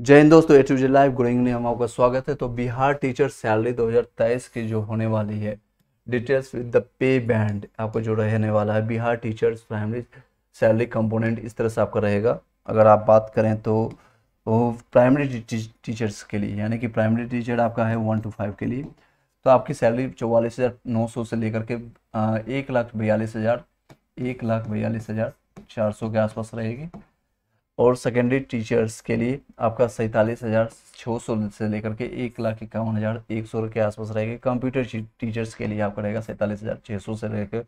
जय हिंद दोस्तों at Vijay live good evening हम आपका स्वागत है तो बिहार टीचर सैलरी 2023 की जो होने वाली है details with the pay band आपको जो रहने वाला है Bihar teachers primary salary component इस तरह से आपका रहेगा अगर आप बात करें तो प्राइमरी टीचर्स के लिए यानी कि प्राइमरी टीचर आपका है वन टू फाइव के लिए तो आपकी सैलरी चौवालीस हज़ार नौ सौ से लेकर के एक लाख बयालीस हज़ार एक लाख बयालीस हज़ार चार सौ के आसपास रहेगी और सेकेंडरी टीचर्स के लिए आपका सैंतालीस हज़ार छः सौ से लेकर के एक लाख इक्यावन हज़ार एक सौ के आसपास रहेगा कंप्यूटर टीचर्स के लिए आपका रहेगा सैंतालीस हज़ार छः सौ से लेकर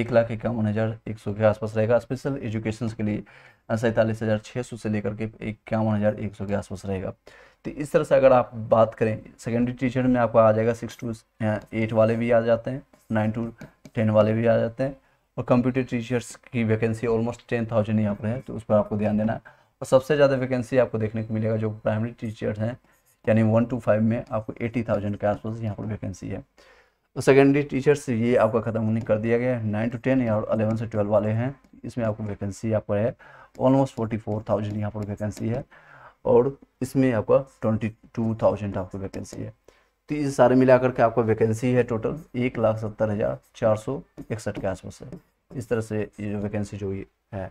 एक लाख इक्यावन हज़ार एक सौ के आसपास रहेगा स्पेशल एजुकेशन के लिए सैंतालीस हज़ार छः सौ से लेकर के इक्यावन हज़ार एक सौ के आसपास रहेगा तो इस तरह से अगर आप बात करें सेकेंडरी टीचर में आपका आ जाएगा सिक्स टू एट वाले भी आ जाते हैं नाइन टू टेन वाले भी आ जाते हैं और कंप्यूटर टीचर्स की वैकेंसी ऑलमोस्ट टेन थाउजेंड यहाँ पर है तो उस पर आपको ध्यान देना है और सबसे ज़्यादा वैकेंसी आपको देखने को मिलेगा जो प्राइमरी टीचर्स हैं यानी वन टू फाइव में आपको एटी थाउजेंड के आसपास यहाँ पर वैकेंसी है और सेकेंडरी टीचर्स ये आपका ख़त्म होने कर दिया गया है नाइन टू टेन या अलेवन से ट्वेल्व वाले हैं इसमें आपको वैकेंसी यहाँ पर है ऑलमोस्ट फोर्टी फोर थाउजेंड यहाँ पर वैकेंसी है और इसमें आपका ट्वेंटी टू थाउजेंड आपको वैकेंसी है तो ये सारे मिला करके आपका वैकेंसी है टोटल एक लाख सत्तर हज़ार चार सौ इकसठ के आसपास है इस तरह से ये जो वैकेंसी जो ये है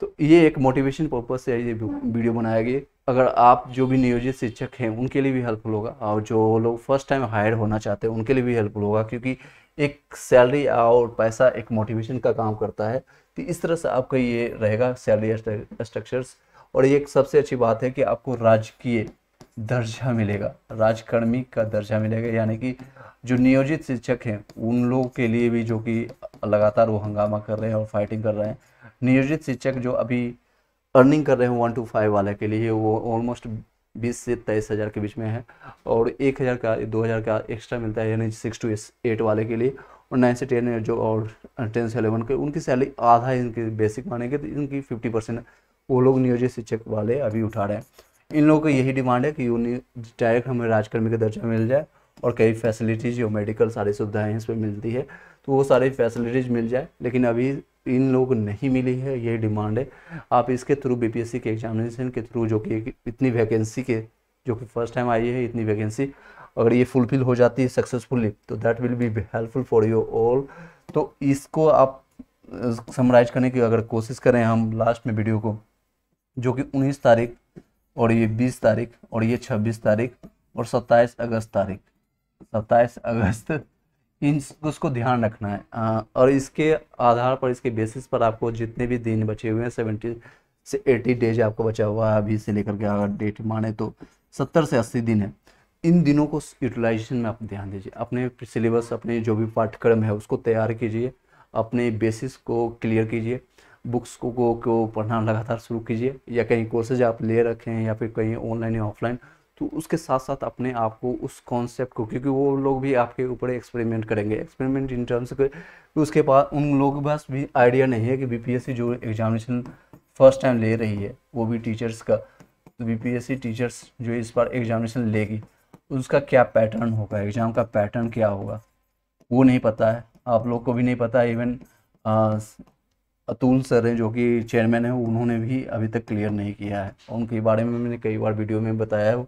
तो ये एक मोटिवेशन पर्पज से ये वीडियो बनाया गया अगर आप जो भी नियोजित शिक्षक हैं उनके लिए भी हेल्पफुल होगा और जो लोग फर्स्ट टाइम हायर होना चाहते हैं उनके लिए भी हेल्पफुल होगा क्योंकि एक सैलरी और पैसा एक मोटिवेशन का काम करता है तो इस तरह से आपका ये रहेगा सैलरी स्ट्रक्चर्स और ये एक सबसे अच्छी बात है कि आपको राजकीय दर्जा मिलेगा राजकर्मी का दर्जा मिलेगा यानी कि जो नियोजित शिक्षक हैं उन लोगों के लिए भी जो कि लगातार वो हंगामा कर रहे हैं और फाइटिंग कर रहे हैं नियोजित शिक्षक जो अभी अर्निंग कर रहे हैं वन टू फाइव वाले के लिए वो ऑलमोस्ट बीस से तेईस हज़ार के बीच में है और एक हज़ार का दो हज़ार का एक्स्ट्रा मिलता है यानी सिक्स टू एट वाले के लिए और नाइन से टेन जो और टेन से अलेवन के उनकी सैलरी आधा इनकी बेसिक मानेंगे तो इनकी फिफ्टी परसेंट वो लोग नियोजित शिक्षक वाले अभी उठा रहे हैं इन लोगों का यही डिमांड है कि यूनियन डायरेक्ट हमें राजकर्मी का दर्जा मिल जाए और कई फैसिलिटीज़ जो मेडिकल सारी सुविधाएँ इस पर मिलती है तो वो सारी फैसिलिटीज़ मिल जाए लेकिन अभी इन लोग नहीं मिली है यही डिमांड है आप इसके थ्रू बीपीएससी के एग्जामिनेशन के थ्रू जो कि इतनी वैकेंसी के जो कि फर्स्ट टाइम आई है इतनी वैकेंसी अगर ये फुलफिल हो जाती है सक्सेसफुली तो that will be helpful for you all तो इसको आप समराइज करने की अगर कोशिश करें हम लास्ट में वीडियो को जो कि उन्नीस तारीख और ये बीस तारीख और ये छब्बीस तारीख और सत्ताईस अगस्त तारीख सत्ताईस अगस्त इन उसको ध्यान रखना है आ, और इसके आधार पर इसके बेसिस पर आपको जितने भी दिन बचे हुए हैं सेवेंटी से एटी डेज आपको बचा हुआ है अभी से लेकर के अगर डेट माने तो सत्तर से अस्सी दिन है इन दिनों को यूटिलाइजेशन में आप ध्यान दीजिए अपने सिलेबस अपने जो भी पाठ्यक्रम है उसको तैयार कीजिए अपने बेसिस को क्लियर कीजिए बुक्स को को, को पढ़ना लगातार शुरू कीजिए या कहीं कोर्सेज आप ले रखे हैं या फिर कहीं ऑनलाइन या ऑफलाइन तो उसके साथ साथ अपने आप को उस कॉन्सेप्ट को क्योंकि वो लोग भी आपके ऊपर एक्सपेरिमेंट करेंगे एक्सपेरिमेंट इन टर्म्स के उसके बाद उन लोगों के पास भी आइडिया नहीं है कि बीपीएससी जो एग्जामिनेशन फर्स्ट टाइम ले रही है वो भी टीचर्स का तो बीपीएससी टीचर्स जो इस बार एग्जामिनेशन लेगी उसका क्या पैटर्न होगा एग्ज़ाम का पैटर्न क्या होगा वो नहीं पता है आप लोग को भी नहीं पता इवन अतुल सर हैं जो कि चेयरमैन हैं उन्होंने भी अभी तक क्लियर नहीं किया है उनके बारे में मैंने कई बार वीडियो में बताया है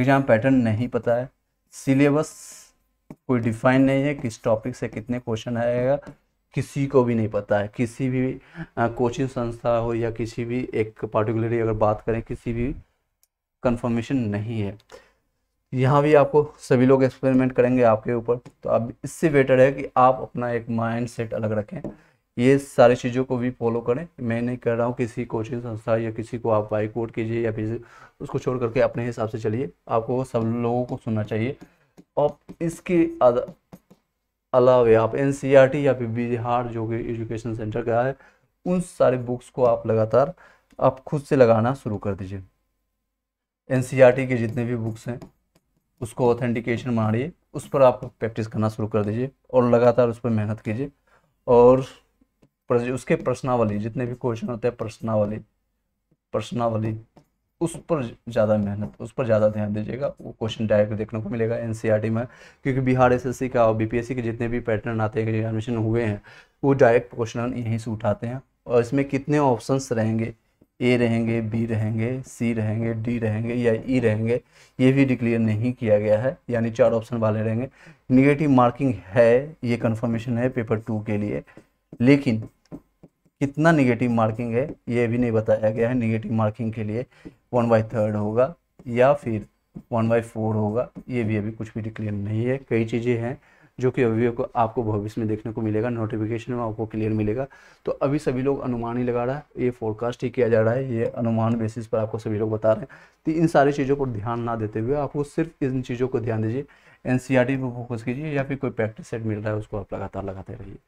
एग्ज़ाम पैटर्न नहीं पता है सिलेबस कोई डिफाइन नहीं है किस टॉपिक से कितने क्वेश्चन आएगा किसी को भी नहीं पता है किसी भी कोचिंग संस्था हो या किसी भी एक पार्टिकुलरली अगर बात करें किसी भी कन्फर्मेशन नहीं है यहाँ भी आपको सभी लोग एक्सपेरिमेंट करेंगे आपके ऊपर तो अब इससे बेटर है कि आप अपना एक माइंड सेट अलग रखें ये सारी चीज़ों को भी फॉलो करें मैं नहीं कह रहा हूँ किसी कोचिंग संस्था या किसी को आप वोट कीजिए या फिर उसको छोड़ करके अपने हिसाब से चलिए आपको सब लोगों को सुनना चाहिए और इसके अलावा आप एन e या फिर बिहार जो कि एजुकेशन सेंटर का है उन सारे बुक्स को आप लगातार आप खुद से लगाना शुरू कर दीजिए एन e के जितने भी बुक्स हैं उसको ऑथेंटिकेशन मारिए उस पर आप प्रैक्टिस करना शुरू कर दीजिए और लगातार उस पर मेहनत कीजिए और उसके प्रश्नावली जितने भी क्वेश्चन होते हैं प्रश्नावली प्रश्नावली उस पर ज़्यादा मेहनत उस पर ज़्यादा ध्यान दीजिएगा वो क्वेश्चन डायरेक्ट देखने को मिलेगा एनसीईआरटी e में क्योंकि बिहार एसएससी का और बीपीएससी के जितने भी पैटर्न आते हैं एडमिशन हुए हैं वो डायरेक्ट क्वेश्चन यहीं से उठाते हैं और इसमें कितने ऑप्शंस रहेंगे ए रहेंगे बी रहेंगे सी रहेंगे डी रहेंगे या ई e रहेंगे ये भी डिक्लेयर नहीं किया गया है यानी चार ऑप्शन वाले रहेंगे निगेटिव मार्किंग है ये कन्फर्मेशन है पेपर टू के लिए लेकिन कितना निगेटिव मार्किंग है ये भी नहीं बताया गया है निगेटिव मार्किंग के लिए वन बाई थर्ड होगा या फिर वन बाई फोर होगा ये भी अभी कुछ भी डिक्लेयर नहीं है कई चीज़ें हैं जो कि अभी को आपको भविष्य में देखने को मिलेगा नोटिफिकेशन में आपको क्लियर मिलेगा तो अभी सभी लोग अनुमान ही लगा रहा है ये फोरकास्ट ही किया जा रहा है ये अनुमान बेसिस पर आपको सभी लोग बता रहे हैं तो इन सारी चीज़ों पर ध्यान ना देते हुए आपको सिर्फ इन चीज़ों को ध्यान दीजिए एन पर फोकस कीजिए या फिर कोई प्रैक्टिस सेट मिल रहा है उसको आप लगातार लगाते रहिए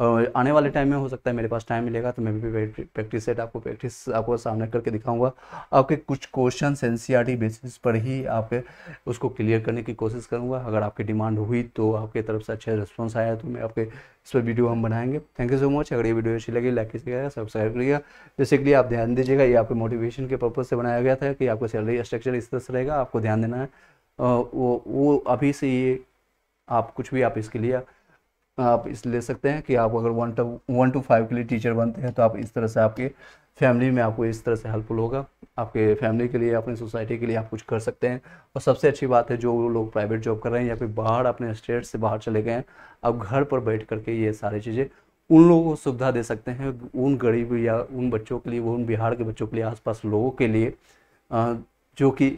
और आने वाले टाइम में हो सकता है मेरे पास टाइम मिलेगा तो मैं भी प्रैक्टिस सेट आपको प्रैक्टिस आपको सामने करके दिखाऊंगा आपके कुछ क्वेश्चन एन बेसिस पर ही आपके उसको क्लियर करने की कोशिश करूँगा अगर आपकी डिमांड हुई तो आपके तरफ से अच्छे रिस्पॉन्स आया तो मैं आपके इस पर वीडियो हम बनाएंगे थैंक यू सो मच अगर ये वीडियो अच्छी लगी लाइक कीजिएगा सब्सक्राइब करिएगा बेसिकली आप ध्यान दीजिएगा ये आपके मोटिवेशन के पर्पज़ से बनाया गया था कि आपका सैलरी स्ट्रक्चर इस तरह से रहेगा आपको ध्यान देना है वो वो अभी से ये आप कुछ भी आप इसके लिए आप इस ले सकते हैं कि आप अगर one to one to five के लिए टीचर बनते हैं तो आप इस तरह से आपके फैमिली में आपको इस तरह से हेल्पफुल होगा आपके फैमिली के लिए अपनी सोसाइटी के लिए आप कुछ कर सकते हैं और सबसे अच्छी बात है जो लोग प्राइवेट जॉब कर रहे हैं या फिर बाहर अपने स्टेट से बाहर चले गए हैं आप घर पर बैठ करके ये सारी चीज़ें उन लोगों को सुविधा दे सकते हैं उन गरीब या उन बच्चों के लिए वो उन बिहार के बच्चों के लिए आसपास लोगों के लिए जो कि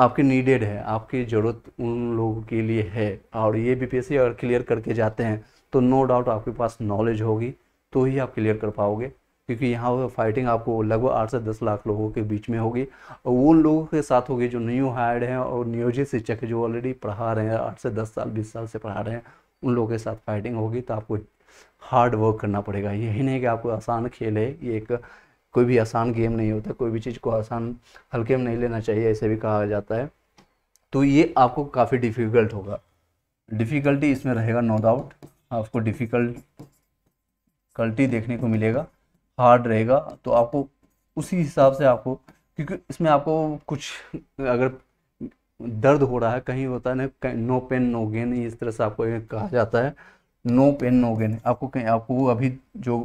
आपके नीडेड है आपकी ज़रूरत उन लोगों के लिए है और ये बीपीएससी अगर क्लियर करके जाते हैं तो नो डाउट आपके पास नॉलेज होगी तो ही आप क्लियर कर पाओगे क्योंकि यहाँ पर फाइटिंग आपको लगभग आठ से दस लाख लोगों के बीच में होगी और उन लोगों के साथ होगी जो न्यू हायर्ड हैं और नियोजित शिक्षक जो ऑलरेडी पढ़ा रहे हैं आठ से दस साल बीस साल से पढ़ा रहे हैं उन लोगों के साथ फाइटिंग होगी तो आपको हार्ड वर्क करना पड़ेगा यही नहीं कि आपको आसान खेल है ये एक कोई भी आसान गेम नहीं होता कोई भी चीज़ को आसान हल्के में नहीं लेना चाहिए ऐसे भी कहा जाता है तो ये आपको काफ़ी डिफ़िकल्ट होगा डिफ़िकल्टी इसमें रहेगा नो डाउट आपको डिफ़िकल्ट कल्टी देखने को मिलेगा हार्ड रहेगा तो आपको उसी हिसाब से आपको क्योंकि इसमें आपको कुछ अगर दर्द हो रहा है कहीं होता है ना नो पेन नो गेन इस तरह से आपको कहा जाता है नो पेन नो गेन आपको कहीं आपको अभी जो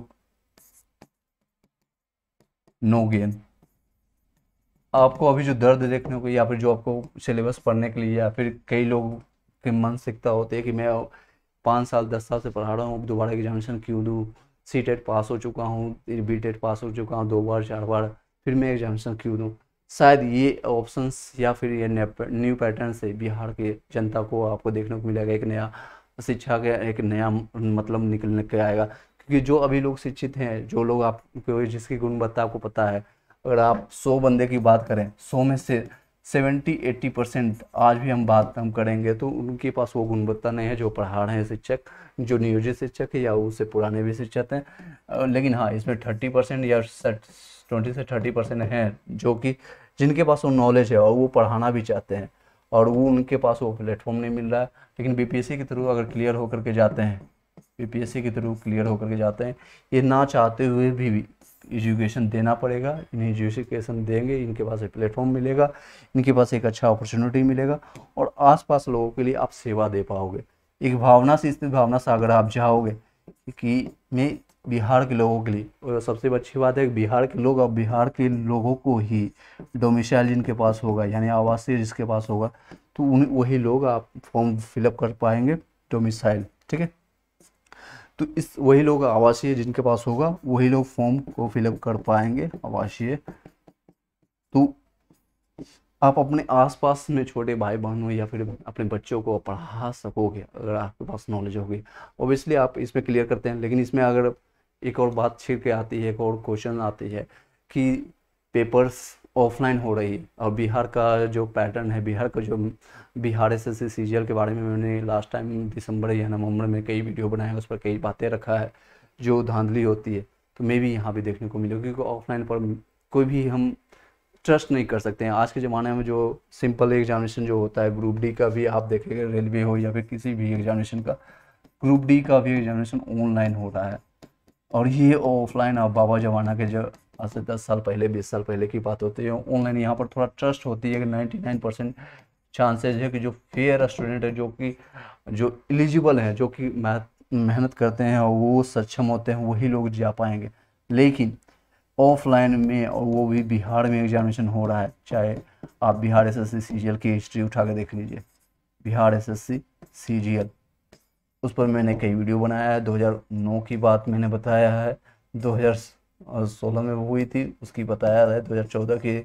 नो गेन आपको अभी जो दर्द देखने को या फिर जो आपको सिलेबस पढ़ने के लिए या फिर कई लोग के मन सीखता होते हैं कि मैं पाँच साल दस साल से पढ़ा रहा हूँ दोबारा एग्जामिनेशन क्यों दूँ सी टेट पास हो चुका हूँ बी टेट पास हो चुका हूँ दो बार चार बार फिर मैं एग्जामिनेशन क्यों दूँ शायद ये ऑप्शंस या फिर ये न्यू पैटर्न से बिहार के जनता को आपको देखने को मिलेगा एक नया शिक्षा का एक नया मतलब निकलने के आएगा क्योंकि जो अभी लोग शिक्षित हैं जो लोग आपको जिसकी गुणवत्ता आपको पता है अगर आप सौ बंदे की बात करें सौ में से सेवेंटी एट्टी परसेंट आज भी हम बात हम करेंगे तो उनके पास वो गुणवत्ता नहीं है जो पढ़ा रहे हैं शिक्षक जो नियोजित शिक्षक है या उससे पुराने भी शिक्षक हैं लेकिन हाँ इसमें थर्टी परसेंट या ट्वेंटी से थर्टी परसेंट हैं जो कि जिनके पास वो नॉलेज है और वो पढ़ाना भी चाहते हैं और वो उनके पास वो प्लेटफॉर्म नहीं मिल रहा है लेकिन बी के थ्रू अगर क्लियर होकर के जाते हैं यूपीएससी के थ्रू क्लियर होकर के जाते हैं ये ना चाहते हुए भी एजुकेशन देना पड़ेगा इन्हें एजुकेशन देंगे इनके पास एक प्लेटफॉर्म मिलेगा इनके पास एक अच्छा अपॉर्चुनिटी मिलेगा और आसपास लोगों के लिए आप सेवा दे पाओगे एक भावना से स्थित भावना से अगर आप जाओगे कि मैं बिहार के लोगों के लिए और सबसे अच्छी बात है कि बिहार के लोग अब बिहार के लोगों को ही डोमिसाइल जिनके पास होगा यानी आवासीय जिसके पास होगा तो उन वही लोग आप फॉर्म फिलअप कर पाएंगे डोमिसाइल ठीक है तो इस वही लोग आवासीय जिनके पास होगा वही लोग फॉर्म को फिलअप कर पाएंगे आवासीय तो आप अपने आसपास में छोटे भाई बहनों या फिर अपने बच्चों को पढ़ा सकोगे अगर आपके पास नॉलेज होगी ओबियसली आप इसमें क्लियर करते हैं लेकिन इसमें अगर एक और बात छिड़ के आती है एक और क्वेश्चन आती है कि पेपर्स ऑफलाइन हो रही है और बिहार का जो पैटर्न है बिहार का जो बिहार एस एस के बारे में मैंने लास्ट टाइम दिसंबर या नवंबर में कई वीडियो बनाया उस पर कई बातें रखा है जो धांधली होती है तो मे भी यहाँ भी देखने को मिलेगी क्योंकि ऑफलाइन पर कोई भी हम ट्रस्ट नहीं कर सकते हैं आज के ज़माने में जो सिंपल एग्जामिनेशन जो होता है ग्रुप डी का भी आप देखेंगे रेलवे हो या फिर किसी भी एग्जामिनेशन का ग्रुप डी का भी एग्जामिनेशन ऑनलाइन हो रहा है और ये ऑफलाइन अब बाबा जमाना के जो आज से दस साल पहले बीस साल पहले की बात होती है ऑनलाइन यहाँ पर थोड़ा ट्रस्ट होती है कि नाइन्टी नाइन परसेंट चांसेज है कि जो फेयर स्टूडेंट है जो कि जो एलिजिबल है जो कि मेहनत करते हैं और वो सक्षम होते हैं वही लोग जा पाएंगे लेकिन ऑफलाइन में और वो भी बिहार में एग्जामिनेशन हो रहा है चाहे आप बिहार एस एस सी की हिस्ट्री उठा कर देख लीजिए बिहार एस एस सी उस पर मैंने कई वीडियो बनाया है 2009 की बात मैंने बताया है सोलह में हुई थी उसकी बताया है दो हज़ार चौदह की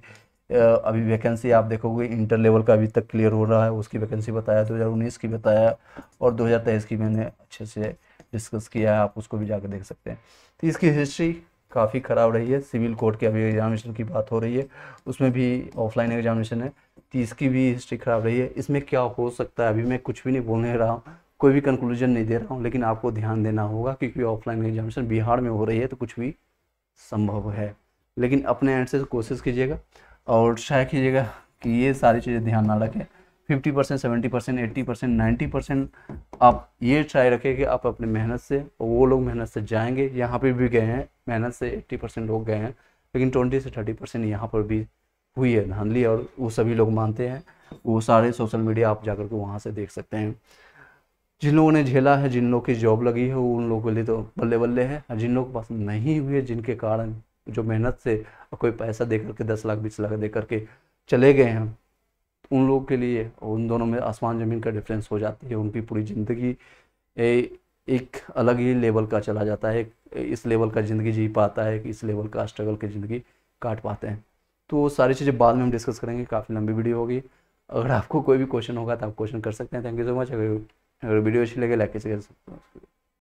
अभी वैकेंसी आप देखोगे इंटर लेवल का अभी तक क्लियर हो रहा है उसकी वैकेंसी बताया दो हज़ार उन्नीस की बताया और दो हज़ार तेईस की मैंने अच्छे से डिस्कस किया है आप उसको भी जाकर देख सकते हैं तो इसकी हिस्ट्री काफ़ी ख़राब रही है सिविल कोर्ट के अभी एग्जामिनेशन की बात हो रही है उसमें भी ऑफलाइन एग्जामिनेशन है तो इसकी भी हिस्ट्री ख़राब रही है इसमें क्या हो सकता है अभी मैं कुछ भी नहीं बोलने रहा हूँ कोई भी कंक्लूजन नहीं दे रहा हूँ लेकिन आपको ध्यान देना होगा क्योंकि ऑफलाइन एग्जामिनेशन बिहार में हो रही है तो कुछ भी संभव है लेकिन अपने एंड से कोशिश कीजिएगा और शायद कीजिएगा कि ये सारी चीज़ें ध्यान ना रखें fifty percent seventy percent eighty percent ninety percent आप ये ट्राई रखें कि आप अपने मेहनत से वो लोग मेहनत से जाएंगे यहाँ पे भी गए हैं मेहनत से एट्टी परसेंट लोग गए हैं लेकिन ट्वेंटी से थर्टी परसेंट यहाँ पर भी हुई है धानली और वो सभी लोग मानते हैं वो सारे सोशल मीडिया आप जाकर के वहाँ से देख सकते हैं जिन लोगों ने झेला है जिन लोगों की जॉब लगी है उन लोगों के लिए तो बल्ले बल्ले है और जिन लोगों के पास नहीं हुए जिनके कारण जो मेहनत से कोई पैसा दे करके दस लाख बीस लाख दे करके चले गए हैं उन लोगों के लिए उन दोनों में आसमान ज़मीन का डिफरेंस हो जाती है उनकी पूरी ज़िंदगी एक अलग ही लेवल का चला जाता है इस लेवल का ज़िंदगी जी पाता है कि इस लेवल का स्ट्रगल की ज़िंदगी काट पाते हैं तो वो सारी चीज़ें बाद में हम डिस्कस करेंगे काफ़ी लंबी वीडियो होगी अगर आपको कोई भी क्वेश्चन होगा तो आप क्वेश्चन कर सकते हैं थैंक यू सो मच अगर अगर वीडियो अच्छी लगे लाइक कैसे कर सकते हैं